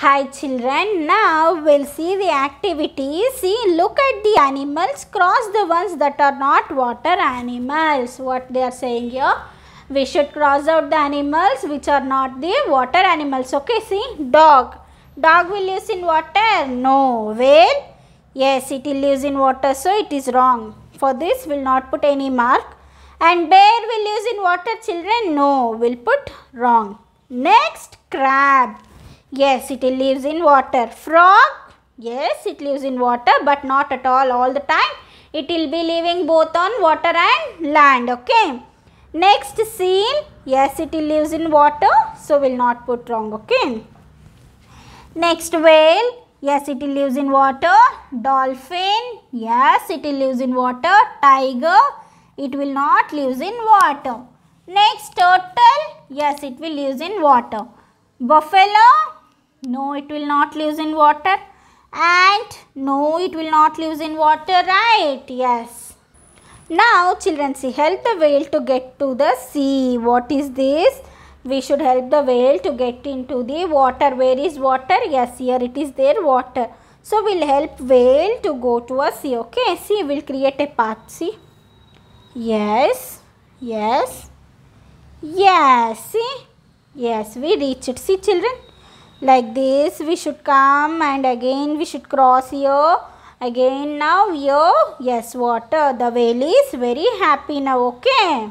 Hi children, now we'll see the activity. See, look at the animals, cross the ones that are not water animals. What they are saying here? We should cross out the animals which are not the water animals. Okay, see, dog. Dog will live in water? No. Whale? Yes, it lives in water, so it is wrong. For this, we'll not put any mark. And bear will live in water, children? No, we'll put wrong. Next, crab. Yes, it lives in water. Frog? Yes, it lives in water but not at all all the time. It will be living both on water and land. Okay. Next seal. Yes, it lives in water. So, will not put wrong. Okay. Next whale. Yes, it lives in water. Dolphin. Yes, it lives in water. Tiger. It will not lives in water. Next turtle. Yes, it will lives in water. Buffalo. No, it will not lose in water. And no, it will not lose in water, right? Yes. Now, children, see, help the whale to get to the sea. What is this? We should help the whale to get into the water. Where is water? Yes, here it is there, water. So, we'll help whale to go to a sea, okay? See, we'll create a path, see. Yes, yes, yes, see. Yes, we reach it. See, children like this we should come and again we should cross here again now here yes water the whale is very happy now okay